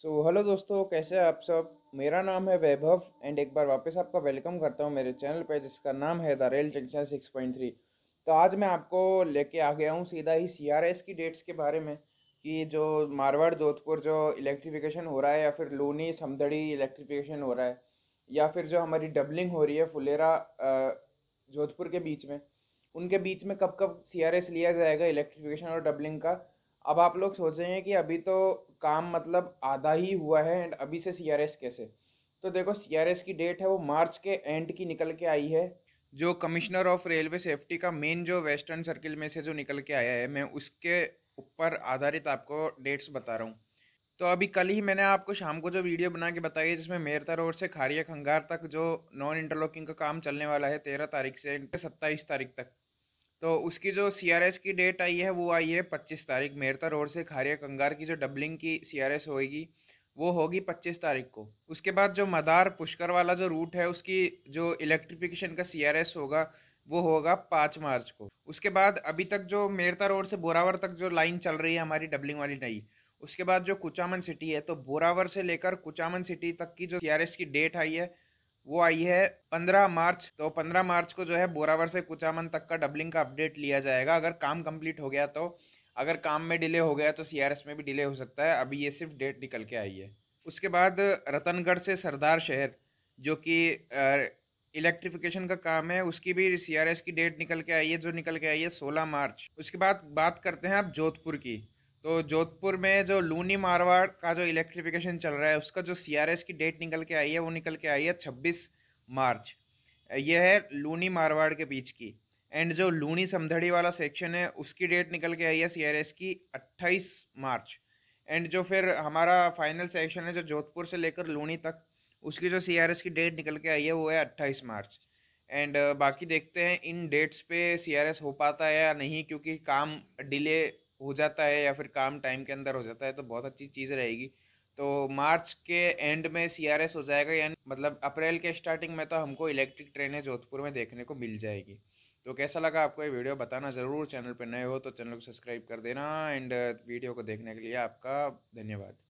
सो so, hello दोस्तों कैसे हैं आप सब मेरा नाम है वैभव एंड एक बार वापस आपका वेलकम करता हूँ मेरे चैनल पे जिसका नाम है the rail junction six point three तो आज मैं आपको लेके आ गया हूँ सीधा ही सी आर एस की डेट्स के बारे में कि जो मारवाड़ जोधपुर जो इलेक्ट्रिफिकेशन हो रहा है या फिर लोनी समदड़ी इलेक्ट्रिफिकेशन हो रहा है या फिर जो हमारी डबलिंग हो रही है फुलेरा जोधपुर के बीच में उनके बीच में कब कब सी आर एस लिया जाएगा इलेक्ट्रिफिकेशन और डबलिंग का अब आप लोग सोच रहे हैं कि अभी तो काम मतलब आधा ही हुआ है एंड अभी से सी आर एस कैसे तो देखो सी आर एस की डेट है वो मार्च के एंड की निकल के आई है जो कमिश्नर ऑफ रेलवे सेफ्टी का मेन जो वेस्टर्न सर्किल में से जो निकल के आया है मैं उसके ऊपर आधारित आपको डेट्स बता रहा हूँ तो अभी कल ही मैंने आपको शाम को जो वीडियो बना के बताई है जिसमें मेरता रोड से खारिया खंगार तक जो नॉन इंटरलॉकिंग का काम चलने वाला है तेरह तारीख से सत्ताईस तारीख तक तो उसकी जो सी की डेट आई है वो आई है पच्चीस तारीख मेरता रोड से खारिया कंगार की जो डबलिंग की सी होगी वो होगी पच्चीस तारीख को उसके बाद जो मदार पुष्कर वाला जो रूट है उसकी जो इलेक्ट्रिफिकेशन का सी होगा वो होगा पाँच मार्च को उसके बाद अभी तक जो मेरता रोड से बोरावर तक जो लाइन चल रही है हमारी डबलिंग वाली नई उसके बाद जो कुचामन सिटी है तो बोरावर से लेकर कुचामन सिटी तक की जो सी की डेट आई है वो आई है 15 मार्च तो 15 मार्च को जो है बोरावर से कुचामन तक का डबलिंग का अपडेट लिया जाएगा अगर काम कंप्लीट हो गया तो अगर काम में डिले हो गया तो सीआरएस में भी डिले हो सकता है अभी ये सिर्फ डेट निकल के आई है उसके बाद रतनगढ़ से सरदार शहर जो कि इलेक्ट्रिफिकेशन का काम है उसकी भी सीआरएस की डेट निकल के आई है जो निकल के आई है 16 मार्च उसके बाद बात करते हैं आप जोधपुर की तो जोधपुर में जो लूनी मारवाड़ का जो इलेक्ट्रिफिकेशन चल रहा है उसका जो सीआरएस की डेट निकल के आई है वो निकल के आई है छब्बीस मार्च यह है लूनी मारवाड़ के बीच की एंड जो लूनी समधड़ी वाला सेक्शन है उसकी डेट निकल के आई है सीआरएस की 28 मार्च एंड जो फिर हमारा फाइनल सेक्शन है जो जोधपुर से लेकर लूनी तक उसकी जो एस की डेट निकल के आई है वो है अट्ठाईस मार्च एंड बाकी देखते हैं इन डेट्स पे एस हो पाता है या नहीं क्योंकि काम डिले हो जाता है या फिर काम टाइम के अंदर हो जाता है तो बहुत अच्छी चीज़ रहेगी तो मार्च के एंड में सी आर एस हो जाएगा यानी मतलब अप्रैल के स्टार्टिंग में तो हमको इलेक्ट्रिक ट्रेनें जोधपुर में देखने को मिल जाएगी तो कैसा लगा आपको ये वीडियो बताना ज़रूर चैनल पर नए हो तो चैनल को सब्सक्राइब कर देना एंड वीडियो को देखने के लिए आपका धन्यवाद